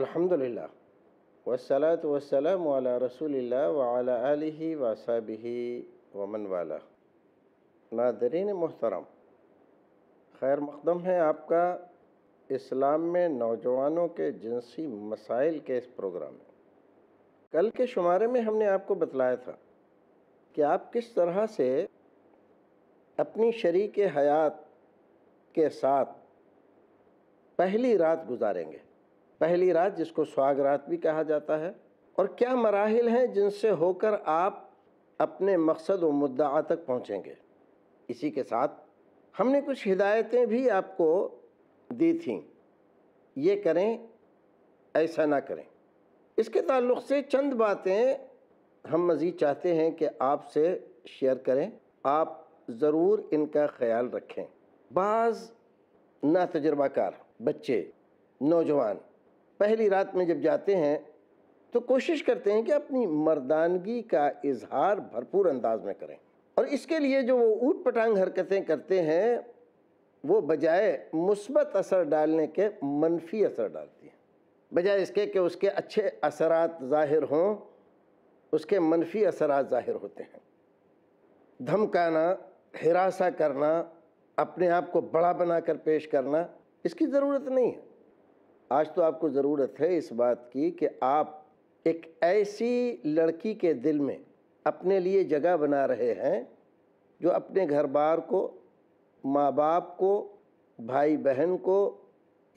अलहमदिल्ला वसलात वसलम वाला रसूल वाला आलि वसाबी वमन वाला नादरीन मोहतरम खैर मकदम है आपका इस्लाम में नौजवानों के जिनसी मसाइल के इस प्रोग्राम में कल के शुमारे में हमने आपको बतलाया था कि आप किस तरह से अपनी शरीक हयात के साथ पहली रात गुजारेंगे पहली रात जिसको स्वाग रात भी कहा जाता है और क्या मराहल हैं जिनसे होकर आप अपने मकसद व मुद्दा तक पहुँचेंगे इसी के साथ हमने कुछ हिदायतें भी आपको दी थी ये करें ऐसा ना करें इसके ताल्लुक से चंद बातें हम मज़ीद चाहते हैं कि आपसे शेयर करें आप ज़रूर इनका ख्याल रखें बाज़ ना तजर्बाकार बच्चे नौजवान पहली रात में जब जाते हैं तो कोशिश करते हैं कि अपनी मर्दानगी का इजहार भरपूर अंदाज में करें और इसके लिए जो वो ऊट पटांग हरकतें करते हैं वो बजाय मुस्बत असर डालने के मनफी असर डालती हैं बजाय इसके कि उसके अच्छे असरात ज़ाहिर हों उसके मनफी असरात ज़ाहिर होते हैं धमकाना हिरासा करना अपने आप को बड़ा बना कर पेश करना इसकी ज़रूरत नहीं है आज तो आपको ज़रूरत है इस बात की कि आप एक ऐसी लड़की के दिल में अपने लिए जगह बना रहे हैं जो अपने घर बार को माँ बाप को भाई बहन को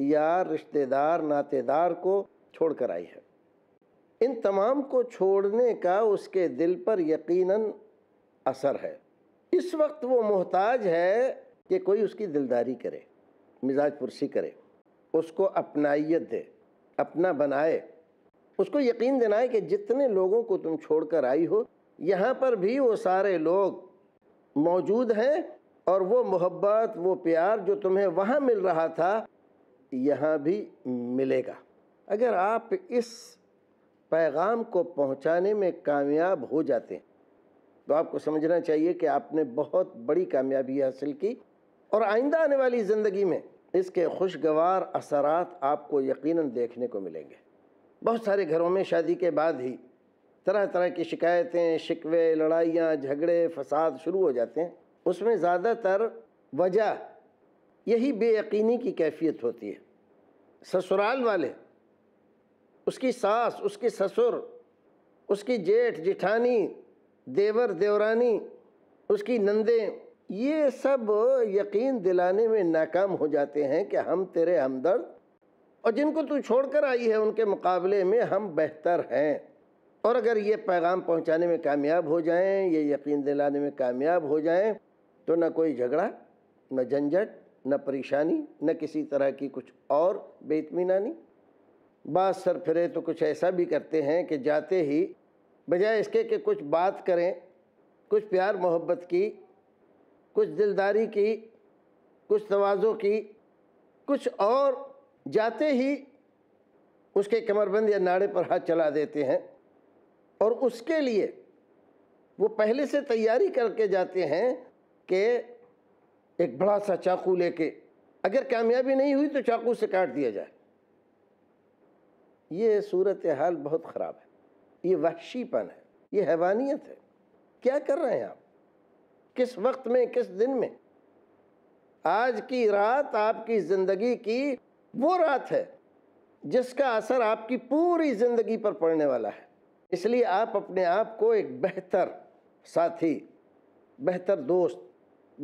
या रिश्तेदार नातेदार को छोड़ कर आई है इन तमाम को छोड़ने का उसके दिल पर यकीनन असर है इस वक्त वो मोहताज है कि कोई उसकी दिलदारी करे मिजाज पुरसी करे उसको अपनाइत दे अपना बनाए उसको यकीन दिलाए कि जितने लोगों को तुम छोड़कर आई हो यहाँ पर भी वो सारे लोग मौजूद हैं और वो मोहब्बत वो प्यार जो तुम्हें वहाँ मिल रहा था यहाँ भी मिलेगा अगर आप इस पैगाम को पहुँचाने में कामयाब हो जाते हैं तो आपको समझना चाहिए कि आपने बहुत बड़ी कामयाबी हासिल की और आइंदा आने वाली ज़िंदगी में इसके खुशगवार असरात आपको यकीनन देखने को मिलेंगे बहुत सारे घरों में शादी के बाद ही तरह तरह की शिकायतें शिकवे लड़ाइयाँ झगड़े फसाद शुरू हो जाते हैं उसमें ज़्यादातर वजह यही बेयकीनी की कैफियत होती है ससुराल वाले उसकी सास उसकी ससुर उसकी जेठ जिठानी देवर देवरानी उसकी नंदें ये सब यकीन दिलाने में नाकाम हो जाते हैं कि हम तेरे हमदर्द और जिनको तू छोड़कर आई है उनके मुकाबले में हम बेहतर हैं और अगर ये पैगाम पहुंचाने में कामयाब हो जाएं ये यकीन दिलाने में कामयाब हो जाएं तो ना कोई झगड़ा न झंझट न परेशानी न किसी तरह की कुछ और बेतमीनानी बात सर फिरे तो कुछ ऐसा भी करते हैं कि जाते ही बजाय इसके कि कुछ बात करें कुछ प्यार मोहब्बत की कुछ दिलदारी की कुछ तोज़ो की कुछ और जाते ही उसके कमरबंद या नाड़े पर हाथ चला देते हैं और उसके लिए वो पहले से तैयारी करके जाते हैं कि एक बड़ा सा चाकू लेके अगर कामयाबी नहीं हुई तो चाकू से काट दिया जाए ये सूरत हाल बहुत ख़राब है ये वहशीपन है ये हैवानियत है क्या कर रहे हैं आप किस वक्त में किस दिन में आज की रात आपकी ज़िंदगी की वो रात है जिसका असर आपकी पूरी ज़िंदगी पर पड़ने वाला है इसलिए आप अपने आप को एक बेहतर साथी बेहतर दोस्त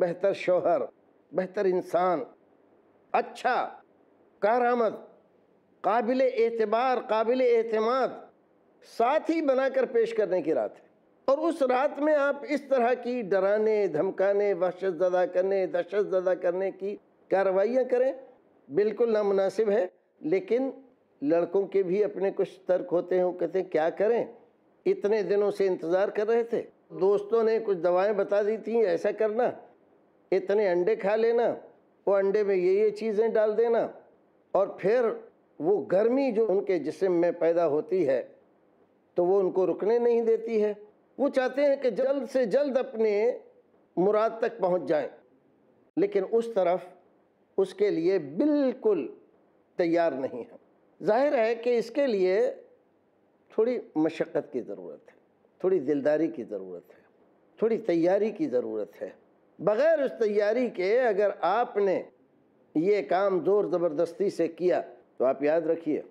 बेहतर शोहर बेहतर इंसान अच्छा कारामद काबिल एतबार काबिल एतमाद साथी बनाकर पेश करने की रात है और उस रात में आप इस तरह की डराने धमकाने वहशत ज़दा करने दहशत ज़दा करने की कार्रवाइयाँ करें बिल्कुल नामनासिब है लेकिन लड़कों के भी अपने कुछ तर्क होते हैं वो कहते हैं क्या करें इतने दिनों से इंतज़ार कर रहे थे दोस्तों ने कुछ दवाएं बता दी थी ऐसा करना इतने अंडे खा लेना वो अंडे में ये ये चीज़ें डाल देना और फिर वो गर्मी जो उनके जिसम में पैदा होती है तो वो उनको रुकने नहीं देती है वो चाहते हैं कि जल्द से जल्द अपने मुराद तक पहुंच जाएं, लेकिन उस तरफ उसके लिए बिल्कुल तैयार नहीं है जाहिर है कि इसके लिए थोड़ी मशक्क़त की ज़रूरत है थोड़ी दिलदारी की ज़रूरत है थोड़ी तैयारी की ज़रूरत है बग़ैर उस तैयारी के अगर आपने ये काम ज़ोर ज़बरदस्ती से किया तो आप याद रखिए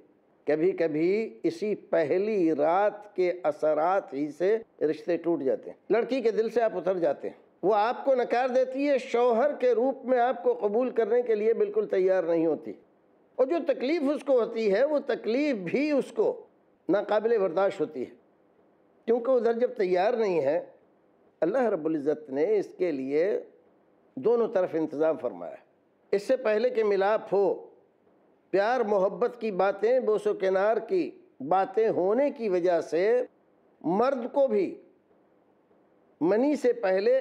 कभी कभी इसी पहली रात के असरात ही से रिश्ते टूट जाते हैं लड़की के दिल से आप उतर जाते हैं वो आपको नकार देती है शौहर के रूप में आपको कबूल करने के लिए बिल्कुल तैयार नहीं होती और जो तकलीफ़ उसको होती है वो तकलीफ़ भी उसको नाकबिल बर्दाश्त होती है क्योंकि उधर जब तैयार नहीं है अल्लाह रबुल्ज़त ने इसके लिए दोनों तरफ इंतज़ाम फरमाया इससे पहले कि मिलाप हो प्यार मोहब्बत की बातें बोसो किनार की बातें होने की वजह से मर्द को भी मनी से पहले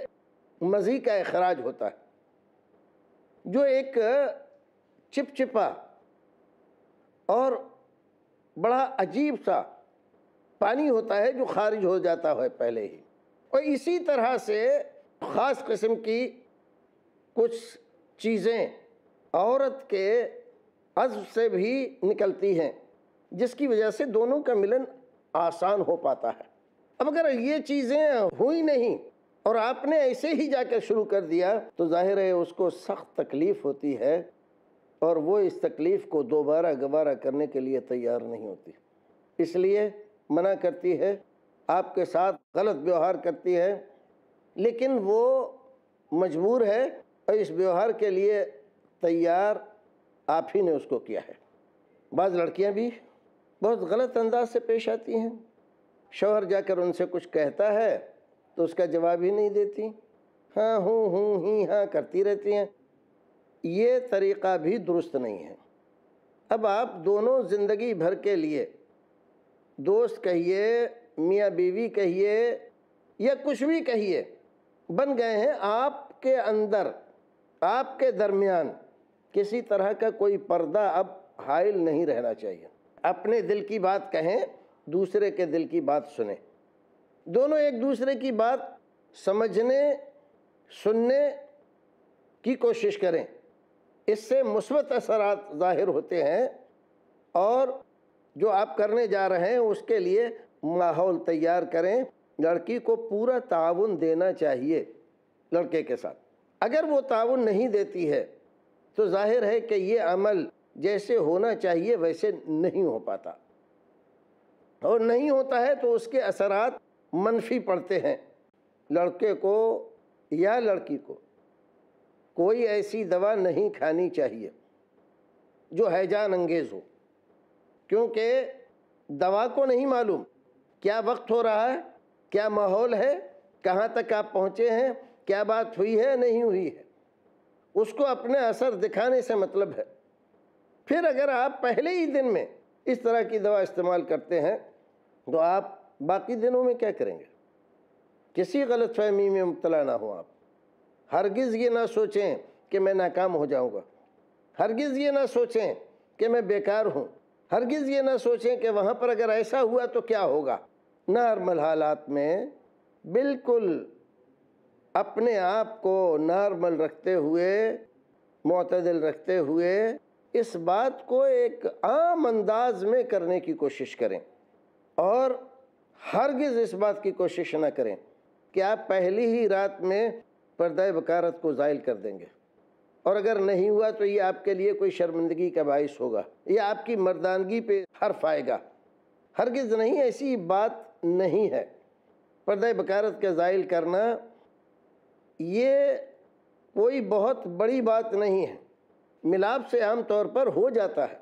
मज़ी का अखराज होता है जो एक चिपचिपा और बड़ा अजीब सा पानी होता है जो खारिज हो जाता है पहले ही और इसी तरह से ख़ास किस्म की कुछ चीज़ें औरत के अज़ से भी निकलती हैं जिसकी वजह से दोनों का मिलन आसान हो पाता है अब अगर ये चीज़ें हुई नहीं और आपने ऐसे ही जाकर शुरू कर दिया तो जाहिर है उसको सख्त तकलीफ़ होती है और वो इस तकलीफ़ को दोबारा गवारा करने के लिए तैयार नहीं होती इसलिए मना करती है आपके साथ गलत व्यवहार करती है लेकिन वो मजबूर है और इस व्यवहार के लिए तैयार आप ही ने उसको किया है बाज़ लड़कियाँ भी बहुत गलत अंदाज से पेश आती हैं शोहर जाकर उनसे कुछ कहता है तो उसका जवाब ही नहीं देती हाँ हूँ हूँ ही हाँ करती रहती हैं ये तरीक़ा भी दुरुस्त नहीं है अब आप दोनों ज़िंदगी भर के लिए दोस्त कहिए मियाँ बीवी कहिए या कुछ भी कहिए बन गए हैं आपके अंदर आपके दरमियान किसी तरह का कोई पर्दा अब हाइल नहीं रहना चाहिए अपने दिल की बात कहें दूसरे के दिल की बात सुने दोनों एक दूसरे की बात समझने सुनने की कोशिश करें इससे मुस्बत असर ज़ाहिर होते हैं और जो आप करने जा रहे हैं उसके लिए माहौल तैयार करें लड़की को पूरा ताउन देना चाहिए लड़के के साथ अगर वो ताउन नहीं देती है तो जाहिर है कि ये अमल जैसे होना चाहिए वैसे नहीं हो पाता और नहीं होता है तो उसके असरात मनफी पड़ते हैं लड़के को या लड़की को कोई ऐसी दवा नहीं खानी चाहिए जो हैजान अंगेज़ हो क्योंकि दवा को नहीं मालूम क्या वक्त हो रहा है क्या माहौल है कहाँ तक आप पहुँचे हैं क्या बात हुई है नहीं हुई है उसको अपने असर दिखाने से मतलब है फिर अगर आप पहले ही दिन में इस तरह की दवा इस्तेमाल करते हैं तो आप बाकी दिनों में क्या करेंगे किसी गलत फहमी में मुबतला ना हो आप हरगिज़ ये ना सोचें कि मैं नाकाम हो जाऊंगा हरगिज़ ये ना सोचें कि मैं बेकार हूँ हरगिज़ ये ना सोचें कि वहाँ पर अगर ऐसा हुआ तो क्या होगा नॉर्मल हालात में बिल्कुल अपने आप को नॉर्मल रखते हुए मतदल रखते हुए इस बात को एक आम अंदाज में करने की कोशिश करें और हरगिज़ इस बात की कोशिश ना करें कि आप पहली ही रात में पर्दा बकारत को ज़ायल कर देंगे और अगर नहीं हुआ तो ये आपके लिए कोई शर्मिंदगी का बायस होगा ये आपकी मर्दानगी पे हर्फ आएगा हरगिज़ नहीं ऐसी बात नहीं है पर्दा बकारत का ज़ायल करना ये कोई बहुत बड़ी बात नहीं है मिलाप से आम तौर पर हो जाता है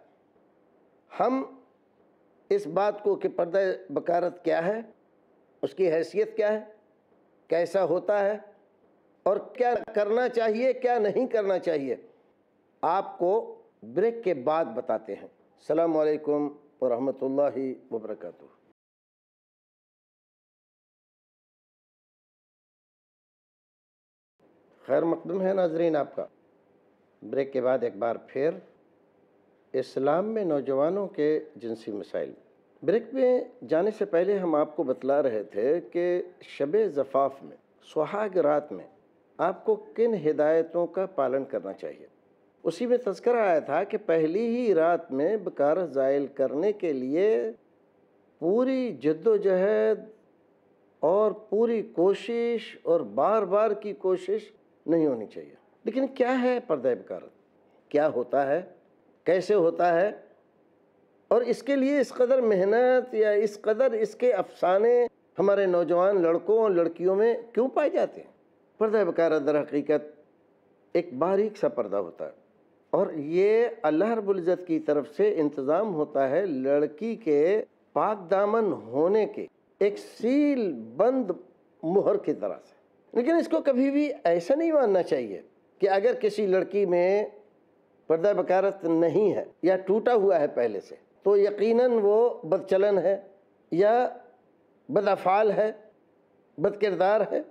हम इस बात को कि पर्दा बकारत क्या है उसकी हैसियत क्या है कैसा होता है और क्या करना चाहिए क्या नहीं करना चाहिए आपको ब्रेक के बाद बताते हैं अलकुम वरहमल वबरकू खैर मकदम है नाजरीन आपका ब्रेक के बाद एक बार फिर इस्लाम में नौजवानों के जिनसी मसाइल ब्रेक में जाने से पहले हम आपको बतला रहे थे कि शब जफ़ाफ़ में सुहाग रात में आपको किन हिदायतों का पालन करना चाहिए उसी में तस्करा आया था कि पहली ही रात में बकार ज़ायल करने के लिए पूरी जद्दोजहद और पूरी कोशिश और बार बार की कोशिश नहीं होनी चाहिए लेकिन क्या है पर्दा बकारत क्या होता है कैसे होता है और इसके लिए इस कदर मेहनत या इस कदर इसके अफसाने हमारे नौजवान लड़कों और लड़कियों में क्यों पाए जाते हैं पर्दा बकारत दर हकीकत एक बारीक सा पर्दा होता है और ये अल्लाह रबुल्ज़त की तरफ से इंतज़ाम होता है लड़की के पाक दामन होने के एक सील बंद मुहर की तरह से लेकिन इसको कभी भी ऐसा नहीं मानना चाहिए कि अगर किसी लड़की में पर्दा बकारत नहीं है या टूटा हुआ है पहले से तो यकीनन वो बदचलन है या बदअफ़ाल है बदकिरदार है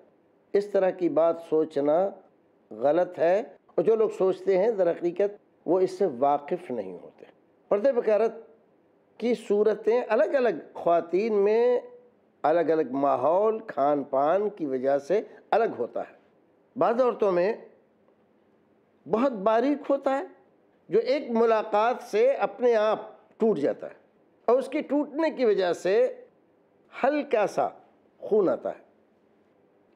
इस तरह की बात सोचना गलत है और जो लोग सोचते हैं दरक़ीक़त वो इससे वाकिफ़ नहीं होते पर्दे बकारत की सूरतें अलग अलग ख़वान में अलग अलग माहौल खान पान की वजह से अलग होता है बाद औरतों में बहुत बारीक होता है जो एक मुलाकात से अपने आप टूट जाता है और उसकी टूटने की वजह से हल्का सा खून आता है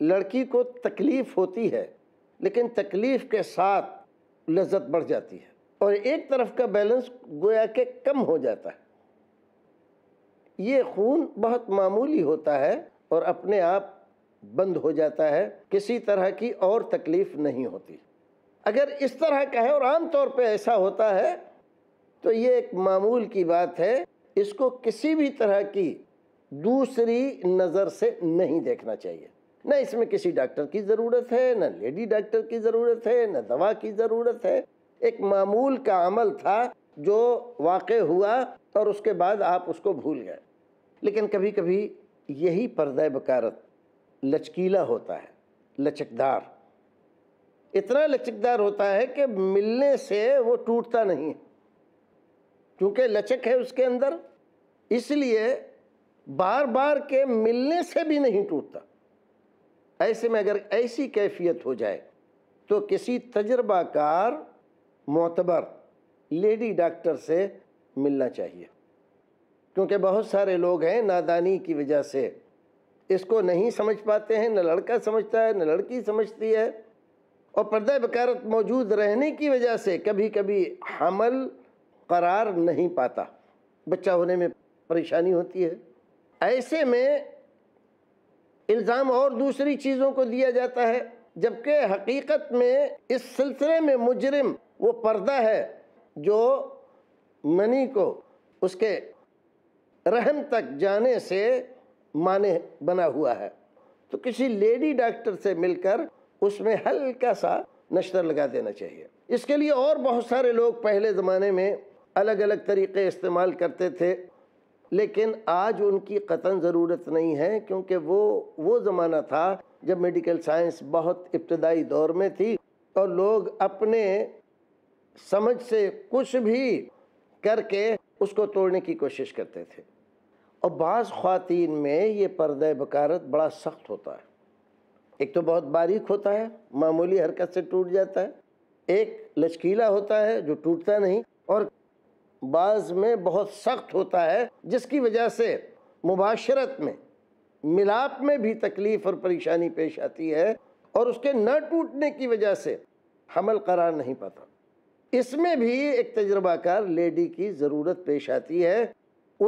लड़की को तकलीफ़ होती है लेकिन तकलीफ़ के साथ लज्जत बढ़ जाती है और एक तरफ का बैलेंस गोया के कम हो जाता है ये खून बहुत मामूली होता है और अपने आप बंद हो जाता है किसी तरह की और तकलीफ नहीं होती अगर इस तरह का है और आम तौर पे ऐसा होता है तो ये एक मामूल की बात है इसको किसी भी तरह की दूसरी नज़र से नहीं देखना चाहिए न इसमें किसी डॉक्टर की ज़रूरत है न लेडी डॉक्टर की ज़रूरत है न दवा की ज़रूरत है एक मामूल का अमल था जो वाक़ हुआ और उसके बाद आप उसको भूल गए लेकिन कभी कभी यही पर्दा बकारत लचकीला होता है लचकदार इतना लचकदार होता है कि मिलने से वो टूटता नहीं है क्योंकि लचक है उसके अंदर इसलिए बार बार के मिलने से भी नहीं टूटता ऐसे में अगर ऐसी कैफियत हो जाए तो किसी तजर्बाकार मोतबर लेडी डॉक्टर से मिलना चाहिए क्योंकि बहुत सारे लोग हैं नादानी की वजह से इसको नहीं समझ पाते हैं न लड़का समझता है न लड़की समझती है और पर्दा बकारत मौजूद रहने की वजह से कभी कभी हमल करार नहीं पाता बच्चा होने में परेशानी होती है ऐसे में इल्ज़ाम और दूसरी चीज़ों को दिया जाता है जबकि हकीकत में इस सिलसिले में मुजरिम वो पर्दा है जो मनी को उसके रहम तक जाने से माने बना हुआ है तो किसी लेडी डॉक्टर से मिलकर उसमें हल्का सा नश्तर लगा देना चाहिए इसके लिए और बहुत सारे लोग पहले ज़माने में अलग अलग तरीक़े इस्तेमाल करते थे लेकिन आज उनकी कतन ज़रूरत नहीं है क्योंकि वो वो ज़माना था जब मेडिकल साइंस बहुत इब्तदाई दौर में थी और लोग अपने समझ से कुछ भी करके उसको तोड़ने की कोशिश करते थे और बाज़ ख़वान में ये पर्द बकारत बड़ा सख्त होता है एक तो बहुत बारीक होता है मामूली हरकत से टूट जाता है एक लचकीला होता है जो टूटता नहीं और बाज़ में बहुत सख्त होता है जिसकी वजह से मुबाशरत में मिलाप में भी तकलीफ़ और परेशानी पेश आती है और उसके न टूटने की वजह से हमल करार नहीं पाता इसमें भी एक तजर्बाकार लेडी की ज़रूरत पेश आती है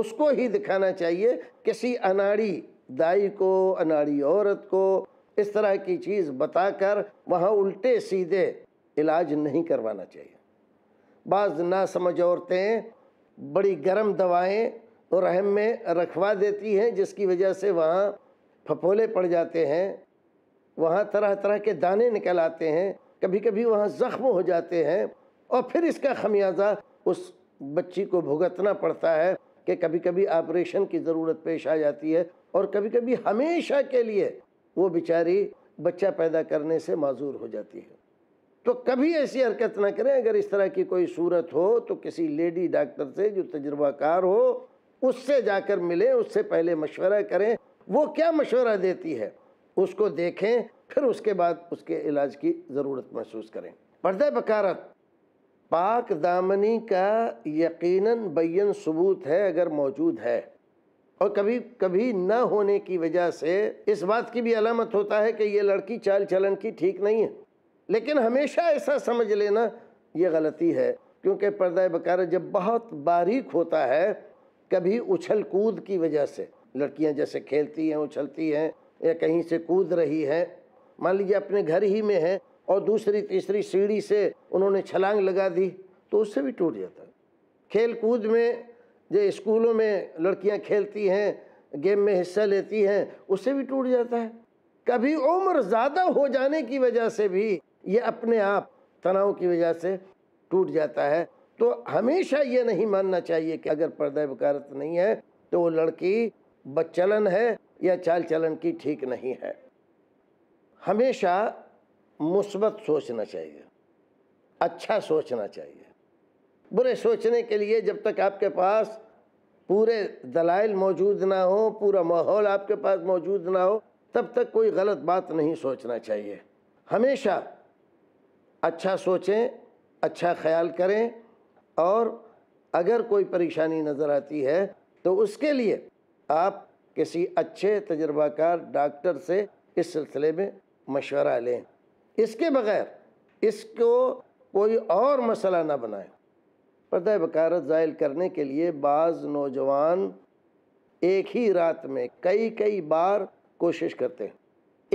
उसको ही दिखाना चाहिए किसी अनाड़ी दाई को अनाड़ी औरत को इस तरह की चीज़ बताकर वहाँ उल्टे सीधे इलाज नहीं करवाना चाहिए बाज़ ना समझ औरतें बड़ी गर्म दवाएं और रहम में रखवा देती हैं जिसकी वजह से वहाँ फपोले पड़ जाते हैं वहाँ तरह तरह के दाने निकल आते हैं कभी कभी वहाँ ज़ख्म हो जाते हैं और फिर इसका खमियाजा उस बच्ची को भुगतना पड़ता है कि कभी कभी ऑपरेशन की ज़रूरत पेश आ जाती है और कभी कभी हमेशा के लिए वो बेचारी बच्चा पैदा करने से माजूर हो जाती है तो कभी ऐसी हरकत ना करें अगर इस तरह की कोई सूरत हो तो किसी लेडी डॉक्टर से जो तजुर्बाकार हो उससे जाकर मिलें उससे पहले मशवरा करें वो क्या मशवरा देती है उसको देखें फिर उसके बाद उसके इलाज की ज़रूरत महसूस करें पर्दा बकारत पाक दामनी का यकीनन बैन सबूत है अगर मौजूद है और कभी कभी ना होने की वजह से इस बात की भी अलामत होता है कि ये लड़की चाल चलन की ठीक नहीं है लेकिन हमेशा ऐसा समझ लेना ये गलती है क्योंकि पर्दा बकार जब बहुत बारीक होता है कभी उछल कूद की वजह से लड़कियां जैसे खेलती हैं उछलती हैं या कहीं से कूद रही हैं मान लीजिए अपने घर ही में हैं और दूसरी तीसरी सीढ़ी से उन्होंने छलांग लगा दी तो उससे भी टूट जाता है खेल कूद में जो स्कूलों में लड़कियां खेलती हैं गेम में हिस्सा लेती हैं उससे भी टूट जाता है कभी उम्र ज़्यादा हो जाने की वजह से भी ये अपने आप तनाव की वजह से टूट जाता है तो हमेशा ये नहीं मानना चाहिए कि अगर पर्दा वकारत नहीं है तो वो लड़की बच्चलन है या चाल चलन की ठीक नहीं है हमेशा मुस्बत सोचना चाहिए अच्छा सोचना चाहिए बुरे सोचने के लिए जब तक आपके पास पूरे दलाइल मौजूद ना हो पूरा माहौल आपके पास मौजूद ना हो तब तक कोई गलत बात नहीं सोचना चाहिए हमेशा अच्छा सोचें अच्छा ख्याल करें और अगर कोई परेशानी नज़र आती है तो उसके लिए आप किसी अच्छे तजर्बाकार डॉक्टर से इस सिलसिले में मशवरा लें इसके बगैर इसको कोई और मसला ना बनाए पर्दा बकारत ज़ायल करने के लिए बाज़ नौजवान एक ही रात में कई कई बार कोशिश करते हैं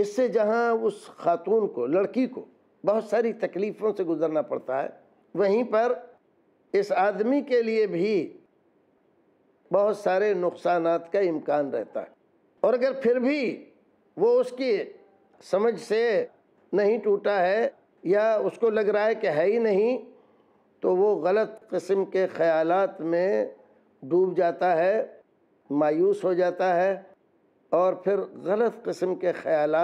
इससे जहाँ उस खातून को लड़की को बहुत सारी तकलीफ़ों से गुज़रना पड़ता है वहीं पर इस आदमी के लिए भी बहुत सारे नुकसान का इम्कान रहता है और अगर फिर भी वो उसकी समझ से नहीं टूटा है या उसको लग रहा है कि है ही नहीं तो वो गलत कस्म के ख़्याल में डूब जाता है मायूस हो जाता है और फिर गलत कस्म के ख़्याल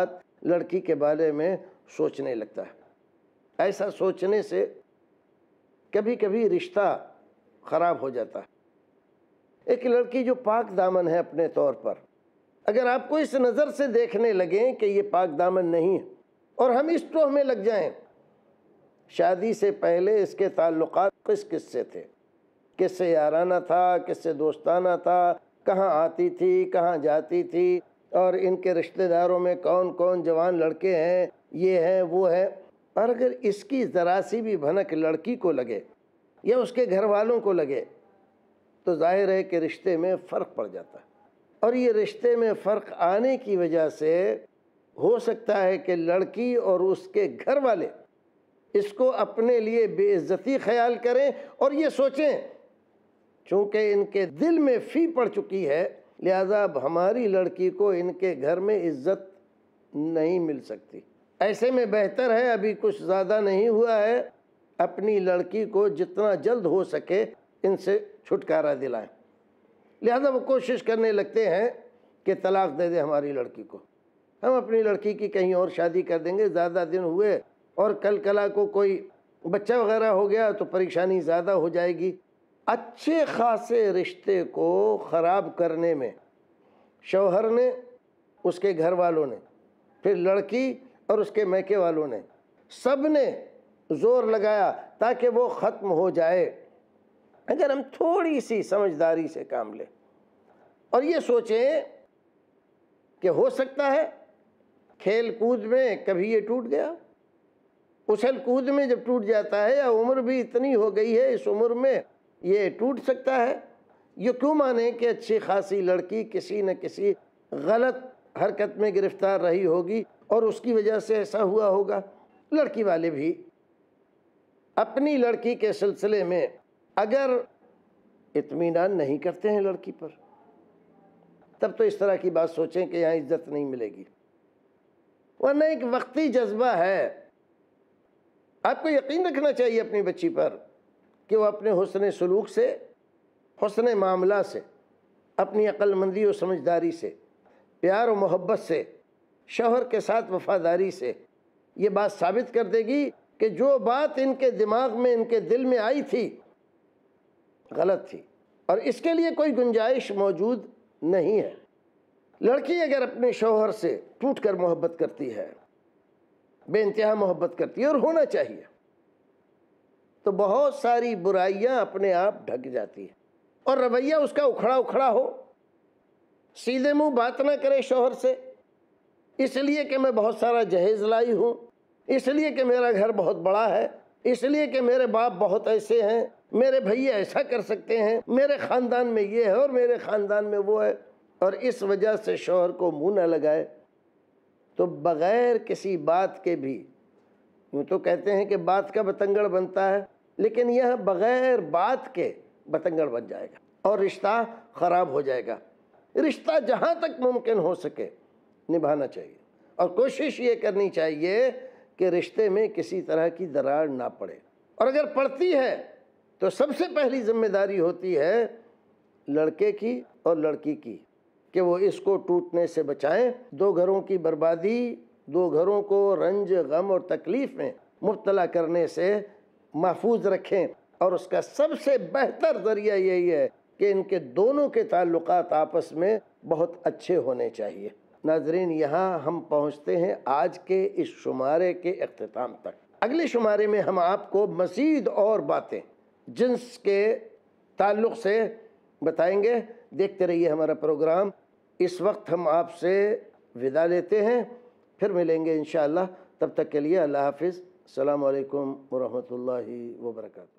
लड़की के बारे में सोचने लगता है ऐसा सोचने से कभी कभी रिश्ता ख़राब हो जाता है एक लड़की जो पाक दामन है अपने तौर पर अगर आपको इस नज़र से देखने लगें कि ये पाक दामन नहीं है और हम इस टोह में लग जाएं शादी से पहले इसके ताल्लुक किस किस से थे किससे याराना था किससे दोस्ताना था कहाँ आती थी कहाँ जाती थी और इनके रिश्तेदारों में कौन कौन जवान लड़के हैं ये हैं वो हैं और अगर इसकी ज़रा सी भी भनक लड़की को लगे या उसके घर वालों को लगे तो जाहिर है कि रिश्ते में फ़र्क पड़ जाता है और ये रिश्ते में फ़र्क आने की वजह से हो सकता है कि लड़की और उसके घर वाले इसको अपने लिए बेइज्जती ख्याल करें और ये सोचें चूँकि इनके दिल में फी पड़ चुकी है लिहाजा अब हमारी लड़की को इनके घर में इज्जत नहीं मिल सकती ऐसे में बेहतर है अभी कुछ ज़्यादा नहीं हुआ है अपनी लड़की को जितना जल्द हो सके इनसे छुटकारा दिलाएं लिहाजा वो कोशिश करने लगते हैं कि तलाक दे दे हमारी लड़की को हम अपनी लड़की की कहीं और शादी कर देंगे ज़्यादा दिन हुए और कल कला को कोई बच्चा वगैरह हो गया तो परेशानी ज़्यादा हो जाएगी अच्छे खासे रिश्ते को ख़राब करने में शौहर ने उसके घर वालों ने फिर लड़की और उसके मैके वालों ने सब ने ज़ोर लगाया ताकि वो ख़त्म हो जाए अगर हम थोड़ी सी समझदारी से काम लें और ये सोचें कि हो सकता है खेल कूद में कभी ये टूट गया उछल कूद में जब टूट जाता है या उम्र भी इतनी हो गई है इस उम्र में ये टूट सकता है ये क्यों माने कि अच्छी खासी लड़की किसी न किसी गलत हरकत में गिरफ्तार रही होगी और उसकी वजह से ऐसा हुआ होगा लड़की वाले भी अपनी लड़की के सिलसिले में अगर इतमान नहीं करते हैं लड़की पर तब तो इस तरह की बात सोचें कि यहाँ इज्जत नहीं मिलेगी वरना एक वक्ती जज्बा है आपको यकीन रखना चाहिए अपनी बच्ची पर कि वह अपने हसन सलूक से हसन मामला से अपनी अक्लमंदी और समझदारी से प्यार और मोहब्बत से शोहर के साथ वफादारी से ये बात साबित कर देगी कि जो बात इनके दिमाग में इनके दिल में आई थी गलत थी और इसके लिए कोई गुंजाइश मौजूद नहीं है लड़की अगर अपने शोहर से टूट कर मोहब्बत करती है बेानतहा मोहब्बत करती है और होना चाहिए तो बहुत सारी बुराइयां अपने आप ढक जाती है और रवैया उसका उखड़ा उखड़ा हो सीधे मुंह बात ना करे शोहर से इसलिए कि मैं बहुत सारा जहेज लाई हूँ इसलिए कि मेरा घर बहुत बड़ा है इसलिए कि मेरे बाप बहुत ऐसे हैं मेरे भैया ऐसा कर सकते हैं मेरे ख़ानदान में ये है और मेरे ख़ानदान में वो है और इस वजह से शोहर को मुंह न लगाए तो बग़ैर किसी बात के भी यूँ तो कहते हैं कि बात का बतंगड़ बनता है लेकिन यह बग़ैर बात के बतंगड़ बन जाएगा और रिश्ता ख़राब हो जाएगा रिश्ता जहाँ तक मुमकिन हो सके निभाना चाहिए और कोशिश ये करनी चाहिए कि रिश्ते में किसी तरह की दरार ना पड़े और अगर पड़ती है तो सबसे पहली जिम्मेदारी होती है लड़के की और लड़की की कि वो इसको टूटने से बचाएं दो घरों की बर्बादी दो घरों को रंज गम और तकलीफ़ में मुबतला करने से महफूज रखें और उसका सबसे बेहतर ज़रिया यही है कि इनके दोनों के ताल्लुक आपस में बहुत अच्छे होने चाहिए नाजरीन यहाँ हम पहुँचते हैं आज के इस शुमारे के अख्ताम तक अगले शुमारे में हम आपको मज़ीद और बातें जिन्स के ताल्लुक से बताएंगे देखते रहिए हमारा प्रोग्राम इस वक्त हम आपसे विदा लेते हैं फिर मिलेंगे इन तब तक के लिए अल्लाह हाफिज़ अल्लाम वरहमल वर्का